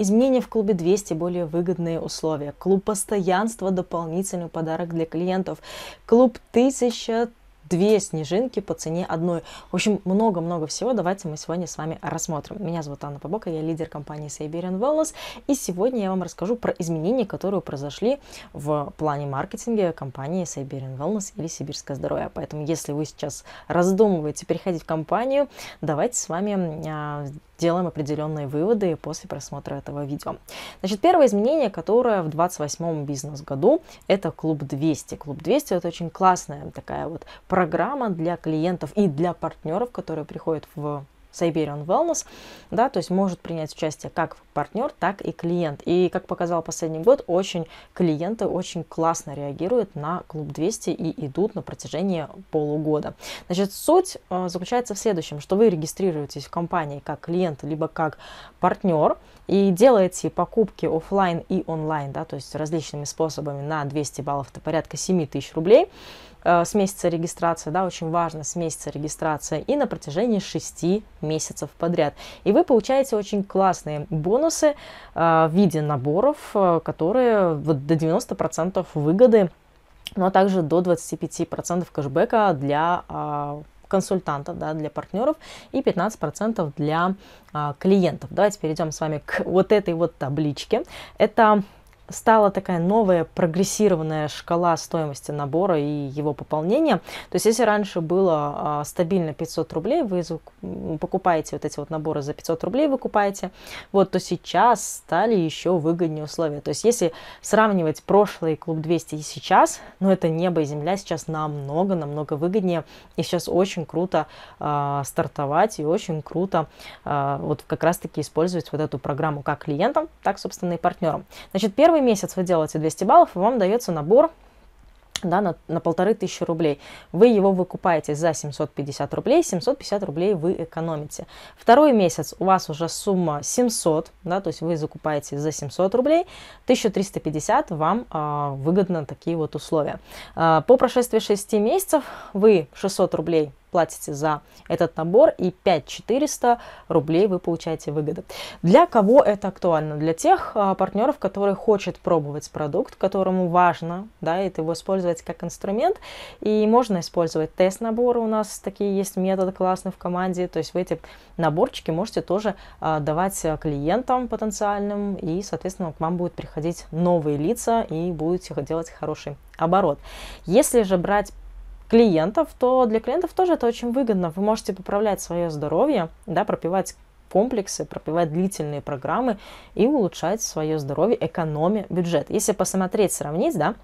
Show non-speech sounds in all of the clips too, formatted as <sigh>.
Изменения в клубе 200 более выгодные условия. Клуб постоянства дополнительный подарок для клиентов. Клуб 1000 две снежинки по цене одной. В общем, много-много всего давайте мы сегодня с вами рассмотрим. Меня зовут Анна Побока, я лидер компании Siberian Wellness, и сегодня я вам расскажу про изменения, которые произошли в плане маркетинга компании Siberian Wellness или Сибирское здоровье. Поэтому, если вы сейчас раздумываете переходить в компанию, давайте с вами а, делаем определенные выводы после просмотра этого видео. Значит, первое изменение, которое в 28-м бизнес-году, это клуб 200. Клуб 200 это очень классная такая вот программа, программа для клиентов и для партнеров, которые приходят в Siberian Wellness, да, то есть может принять участие как партнер, так и клиент. И, как показал последний год, очень клиенты очень классно реагируют на Клуб 200 и идут на протяжении полугода. Значит, суть э, заключается в следующем, что вы регистрируетесь в компании как клиент, либо как партнер, и делаете покупки офлайн и онлайн, да, то есть различными способами на 200 баллов, это порядка 7 тысяч рублей, Э, с месяца регистрации, да, очень важно, с месяца регистрации и на протяжении 6 месяцев подряд. И вы получаете очень классные бонусы э, в виде наборов, э, которые вот до 90% выгоды, но ну, а также до 25% кэшбэка для э, консультанта, да, для партнеров и 15% для а, клиентов. Давайте перейдем с вами к вот этой вот табличке. Это стала такая новая прогрессированная шкала стоимости набора и его пополнения. То есть если раньше было а, стабильно 500 рублей, вы покупаете вот эти вот наборы за 500 рублей, вы купаете, вот, то сейчас стали еще выгоднее условия. То есть если сравнивать прошлый Клуб 200 и сейчас, ну это небо и земля сейчас намного-намного выгоднее. И сейчас очень круто э, стартовать и очень круто э, вот как раз-таки использовать вот эту программу как клиентам, так, собственно, и партнерам. Значит, первый первый месяц вы делаете 200 баллов, и вам дается набор да, на, на полторы тысячи рублей. Вы его выкупаете за 750 рублей, 750 рублей вы экономите. Второй месяц у вас уже сумма 700, да, то есть вы закупаете за 700 рублей, 1350 вам а, выгодно такие вот условия. А, по прошествии 6 месяцев вы 600 рублей платите за этот набор, и 5400 рублей вы получаете выгоды. Для кого это актуально? Для тех а, партнеров, которые хочет пробовать продукт, которому важно, да, это его использовать как инструмент, и можно использовать тест-наборы, у нас такие есть методы классные в команде, то есть вы эти наборчики можете тоже а, давать а, клиентам потенциальным, и, соответственно, к вам будут приходить новые лица, и будете делать хороший оборот. Если же брать клиентов, то для клиентов тоже это очень выгодно. Вы можете поправлять свое здоровье, да, пропивать комплексы, пропивать длительные программы и улучшать свое здоровье, экономия бюджет. Если посмотреть, сравнить, да,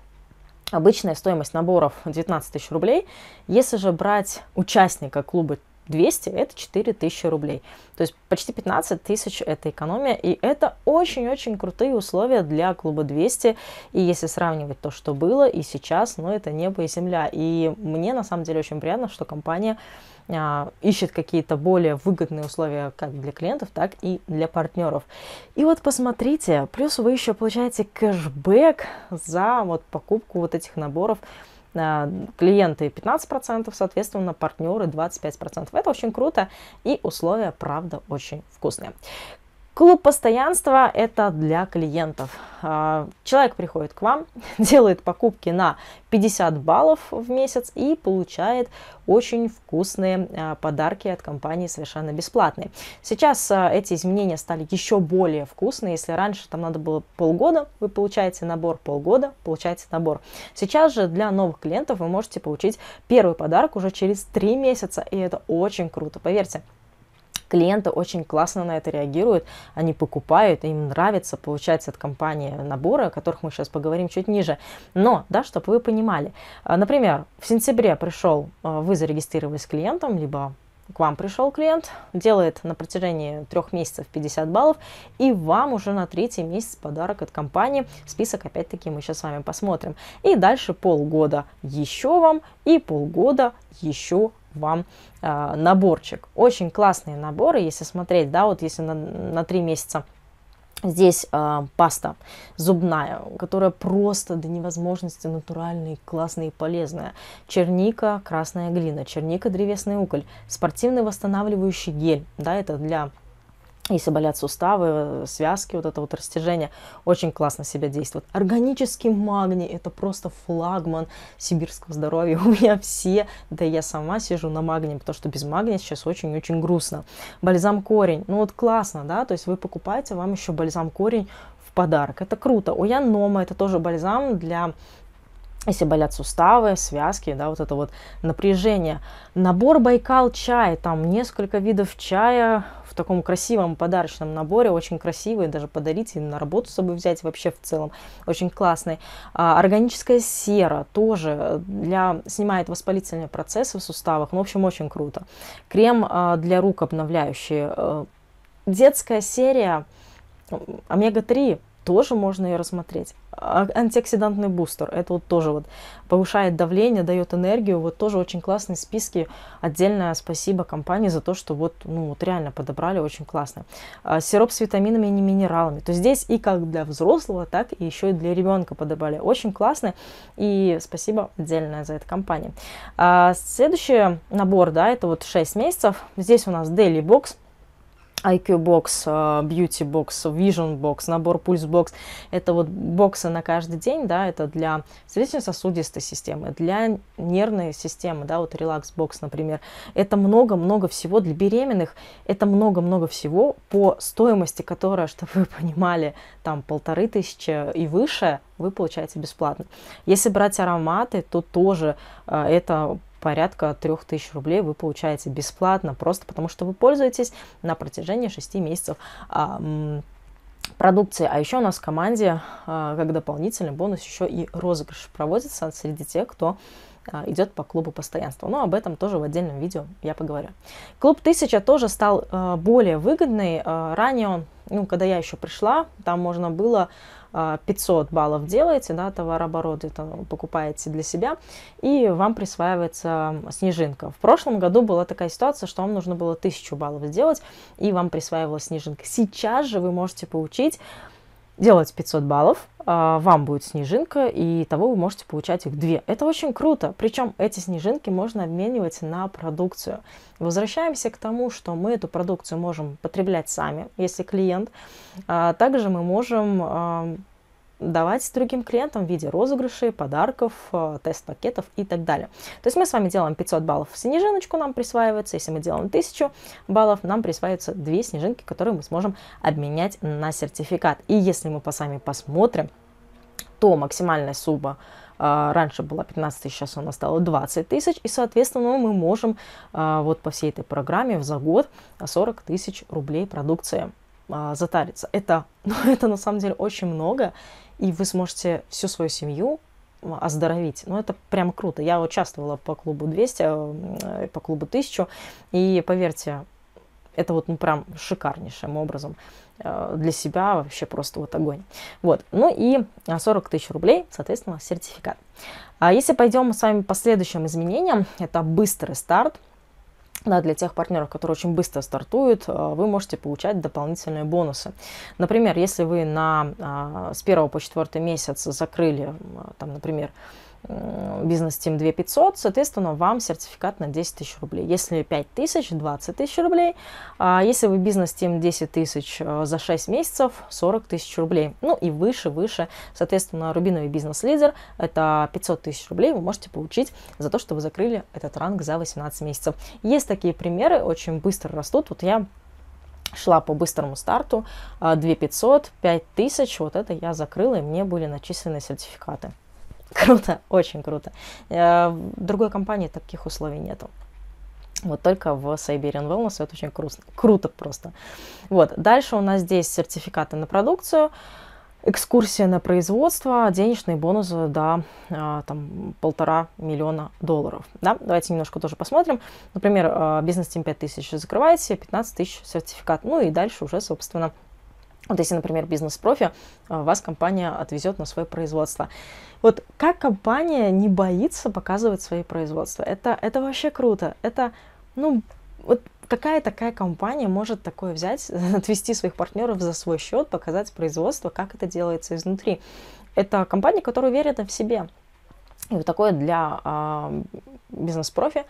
обычная стоимость наборов 19 тысяч рублей. Если же брать участника клуба 200 – это 4000 рублей. То есть почти 15 тысяч – это экономия, и это очень-очень крутые условия для клуба 200. И если сравнивать то, что было и сейчас, ну, это небо и земля. И мне, на самом деле, очень приятно, что компания а, ищет какие-то более выгодные условия как для клиентов, так и для партнеров. И вот посмотрите, плюс вы еще получаете кэшбэк за вот покупку вот этих наборов – клиенты 15%, соответственно, партнеры 25%. Это очень круто и условия, правда, очень вкусные. Клуб постоянства – это для клиентов. А, человек приходит к вам, <laughs> делает покупки на 50 баллов в месяц и получает очень вкусные а, подарки от компании совершенно бесплатные. Сейчас а, эти изменения стали еще более вкусные. Если раньше там надо было полгода, вы получаете набор полгода, получаете набор. Сейчас же для новых клиентов вы можете получить первый подарок уже через 3 месяца, и это очень круто, поверьте. Клиенты очень классно на это реагируют, они покупают, им нравится, получается от компании наборы, о которых мы сейчас поговорим чуть ниже. Но, да, чтобы вы понимали, э, например, в сентябре пришел, э, вы зарегистрировались клиентом, либо к вам пришел клиент, делает на протяжении трех месяцев 50 баллов, и вам уже на третий месяц подарок от компании. Список, опять-таки, мы сейчас с вами посмотрим. И дальше полгода еще вам, и полгода еще вам э, наборчик. Очень классные наборы, если смотреть, да, вот если на, на 3 месяца Здесь э, паста зубная, которая просто до невозможности натуральная, классная и полезная. Черника, красная глина, черника, древесный уголь, спортивный восстанавливающий гель, да, это для если болят суставы, связки, вот это вот растяжение, очень классно себя действует. Органический магний – это просто флагман сибирского здоровья. <laughs> У меня все, да я сама сижу на магнии, потому что без магния сейчас очень-очень грустно. Бальзам корень, ну вот классно, да, то есть вы покупаете, вам еще бальзам корень подарок. Это круто. У янома это тоже бальзам для если болят суставы, связки, да, вот это вот напряжение. Набор Байкал чай, там несколько видов чая в таком красивом подарочном наборе, очень красивый, даже подарить и на работу с собой взять вообще в целом, очень классный. А, органическая сера тоже для, снимает воспалительные процессы в суставах, ну, в общем, очень круто. Крем а, для рук обновляющий. Э, детская серия Омега-3 тоже можно ее рассмотреть. А, антиоксидантный бустер, это вот тоже вот повышает давление, дает энергию, вот тоже очень классные списки. Отдельное спасибо компании за то, что вот, ну, вот реально подобрали очень классно. А, сироп с витаминами и минералами, то здесь и как для взрослого, так и еще и для ребенка подобрали. Очень классно и спасибо отдельное за это компании. А, следующий набор, да, это вот 6 месяцев. Здесь у нас Daily Box, IQ Box, э, beauty Box, vision Box, набор Pulse Box – Это вот боксы на каждый день, да, это для сердечно-сосудистой системы, для нервной системы, да, вот Relax Box, например. Это много-много всего для беременных, это много-много всего по стоимости, которая, <laughs> чтобы вы понимали, там полторы тысячи и выше, вы получаете бесплатно. Если брать ароматы, то тоже э, это порядка 3000 рублей вы получаете бесплатно, просто потому что вы пользуетесь на протяжении 6 месяцев продукции. А, а еще у нас в команде а, как дополнительный бонус еще и розыгрыш проводится среди тех, кто а, идет по клубу постоянства. Но об этом тоже в отдельном видео я поговорю. Клуб 1000 тоже стал а, более выгодный. А, ранее, ну, когда я еще пришла, там можно было 500 баллов делаете, да, товарооборот это покупаете для себя, и вам присваивается снежинка. В прошлом году была такая ситуация, что вам нужно было 1000 баллов сделать, и вам присваивалась снежинка. Сейчас же вы можете получить делать 500 баллов, а, вам будет снежинка, и того вы можете получать их две. Это очень круто. Причем эти снежинки можно обменивать на продукцию. Возвращаемся к тому, что мы эту продукцию можем потреблять сами, если клиент. А также мы можем а, давать другим клиентам в виде розыгрышей, подарков, э, тест-пакетов и так далее. То есть мы с вами делаем 500 баллов, снежиночку нам присваивается, если мы делаем 1000 баллов, нам присваиваются 2 снежинки, которые мы сможем обменять на сертификат. И если мы по сами посмотрим, то максимальная сумма э, раньше была 15 тысяч, сейчас она стала 20 тысяч, и, соответственно, мы можем э, вот по всей этой программе за год 40 тысяч рублей продукции а, затариться. Это, <laughs> ну, это на самом деле очень много, и вы сможете всю свою семью оздоровить. Ну, это прям круто. Я участвовала по клубу 200, а, э, по клубу 1000, и поверьте, это вот ну прям шикарнейшим образом э, для себя вообще просто вот огонь. Вот. Ну и 40 а, тысяч рублей, соответственно, сертификат. А если пойдем с вами по следующим изменениям, это быстрый старт – да, для тех партнеров, которые очень быстро стартуют, э, вы можете получать дополнительные бонусы. Например, если вы на, а, с первого по четвертый месяц закрыли, там, например, Э, бизнес Team 2500, соответственно, вам сертификат на 10 тысяч рублей. Если 5 тысяч, 20 тысяч рублей. А если вы бизнес Team 10 тысяч э, за 6 месяцев, 40 тысяч рублей. Ну и выше, выше, соответственно, рубиновый бизнес-лидер, это 500 тысяч рублей вы можете получить за то, что вы закрыли этот ранг за 18 месяцев. Есть такие примеры, очень быстро растут. Вот я шла по быстрому старту, 2500, э, 5000, вот это я закрыла, и мне были начислены сертификаты. <laughs> Круто, очень круто. Э, в другой компании таких условий нету. Вот только в Siberian Wellness это очень круто, круто просто. Вот. Дальше у нас здесь сертификаты на продукцию, экскурсия на производство, денежные бонусы до да, э, там, полтора миллиона долларов. Да? Давайте немножко тоже посмотрим. Например, э, бизнес-тим 5000 закрывается, 15 тысяч сертификат. Ну и дальше уже, собственно, вот если, например, бизнес-профи, а, вас компания отвезет на свое производство. Вот как компания не боится показывать свои производства? Это, это вообще круто. Это, ну, вот какая такая компания может такое взять, <laughs> отвести своих партнеров за свой счет, показать производство, как это делается изнутри? Это компания, которая уверена в себе, и вот такое для э, бизнес-профи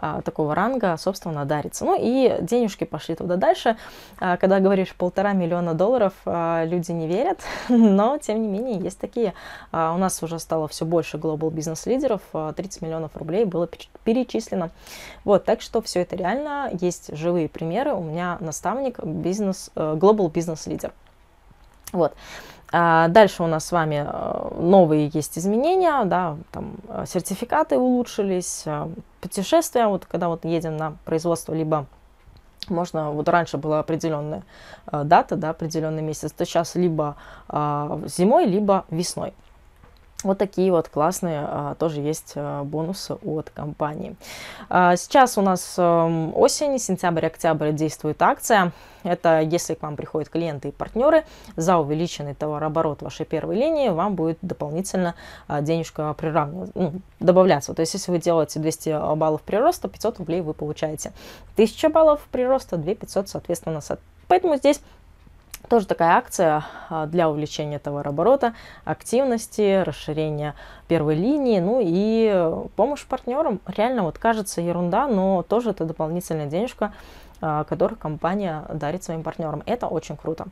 э, такого ранга, собственно, дарится. Ну и денежки пошли туда дальше. Э, когда говоришь полтора миллиона долларов, э, люди не верят, <laughs> но тем не менее есть такие. Э, у нас уже стало все больше глобал бизнес-лидеров, э, 30 миллионов рублей было перечислено. Вот, так что все это реально, есть живые примеры. У меня наставник, бизнес, э, глобал бизнес-лидер. Вот. А дальше у нас с вами э, новые есть изменения, да, там э, сертификаты улучшились, э, путешествия, вот когда вот едем на производство, либо можно, вот раньше была определенная дата, да, определенный месяц, то сейчас либо зимой, либо весной. Вот такие вот классные а, тоже есть а, бонусы от компании. А, сейчас у нас эм, осень, сентябрь, октябрь действует акция. Это если к вам приходят клиенты и партнеры, за увеличенный товарооборот вашей первой линии вам будет дополнительно денежка приравнивать, ну, добавляться. То есть если вы делаете 200 баллов прироста, 500 рублей вы получаете. 1000 баллов прироста, 2500 соответственно. Поэтому здесь тоже такая акция а, для увеличения товарооборота, активности, расширения первой линии, ну и помощь партнерам. Реально вот кажется ерунда, но тоже это дополнительная денежка, а, которую компания дарит своим партнерам. Это очень круто.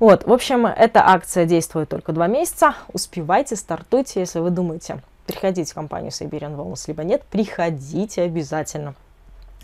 Вот, в общем, эта акция действует только два месяца. Успевайте, стартуйте, если вы думаете, приходите в компанию Siberian Wellness, либо нет, приходите обязательно.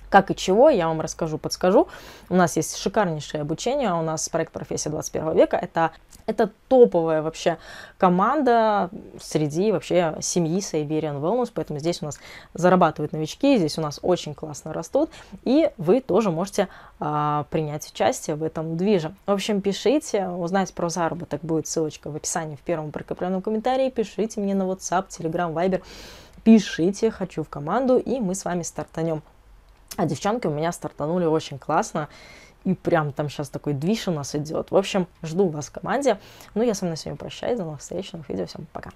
Как и чего, я вам расскажу, подскажу. У нас есть шикарнейшее обучение, у нас проект «Профессия 21 века». Это, это топовая вообще команда среди вообще семьи Siberian Wellness, поэтому здесь у нас зарабатывают новички, здесь у нас очень классно растут, и вы тоже можете а, принять участие в этом движе. В общем, пишите, узнать про заработок будет ссылочка в описании в первом прикрепленном комментарии, пишите мне на WhatsApp, Telegram, Viber, пишите, хочу в команду, и мы с вами стартанем. А девчонки у меня стартанули очень классно. И прям там сейчас такой движ у нас идет. В общем, жду вас в команде. Ну, я с вами сегодня прощаюсь. До новых встреч, новых видео. Всем пока.